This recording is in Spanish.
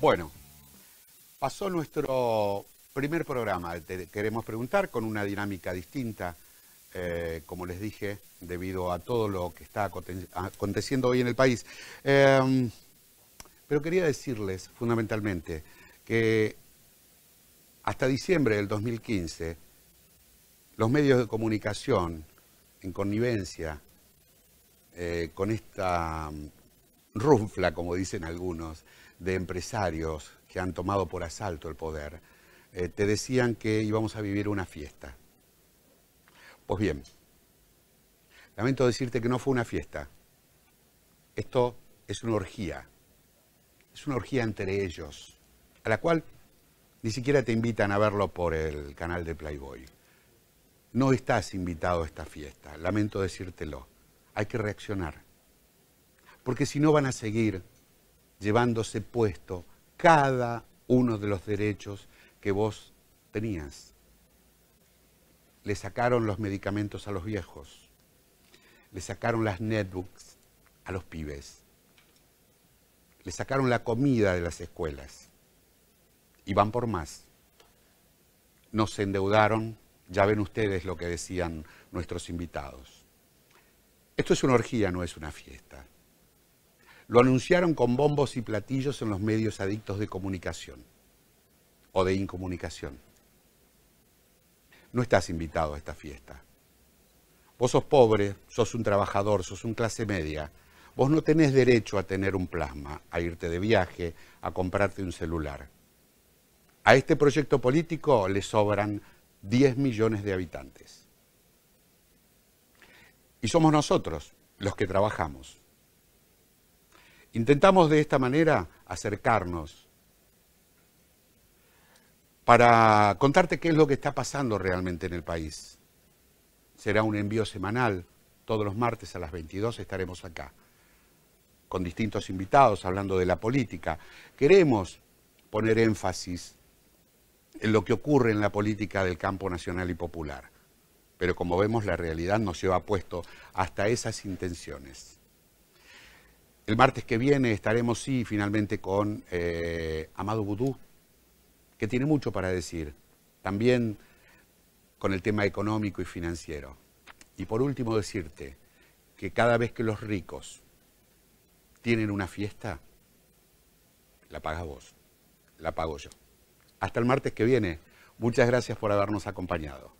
Bueno, pasó nuestro primer programa, queremos preguntar, con una dinámica distinta, eh, como les dije, debido a todo lo que está aconteciendo hoy en el país. Em, pero quería decirles fundamentalmente que hasta diciembre del 2015, los medios de comunicación, en connivencia eh, con esta mm, rufla, como dicen algunos, de empresarios que han tomado por asalto el poder, eh, te decían que íbamos a vivir una fiesta. Pues bien, lamento decirte que no fue una fiesta. Esto es una orgía. Es una orgía entre ellos, a la cual ni siquiera te invitan a verlo por el canal de Playboy. No estás invitado a esta fiesta, lamento decírtelo. Hay que reaccionar. Porque si no van a seguir llevándose puesto cada uno de los derechos que vos tenías. Le sacaron los medicamentos a los viejos, le sacaron las netbooks a los pibes, le sacaron la comida de las escuelas y van por más. Nos endeudaron, ya ven ustedes lo que decían nuestros invitados. Esto es una orgía, no es una fiesta. Lo anunciaron con bombos y platillos en los medios adictos de comunicación o de incomunicación. No estás invitado a esta fiesta. Vos sos pobre, sos un trabajador, sos un clase media. Vos no tenés derecho a tener un plasma, a irte de viaje, a comprarte un celular. A este proyecto político le sobran 10 millones de habitantes. Y somos nosotros los que trabajamos. Intentamos de esta manera acercarnos para contarte qué es lo que está pasando realmente en el país. Será un envío semanal, todos los martes a las 22 estaremos acá, con distintos invitados hablando de la política. Queremos poner énfasis en lo que ocurre en la política del campo nacional y popular, pero como vemos la realidad nos lleva puesto hasta esas intenciones. El martes que viene estaremos, sí, finalmente con eh, Amado Boudou, que tiene mucho para decir, también con el tema económico y financiero. Y por último decirte que cada vez que los ricos tienen una fiesta, la pagas vos, la pago yo. Hasta el martes que viene, muchas gracias por habernos acompañado.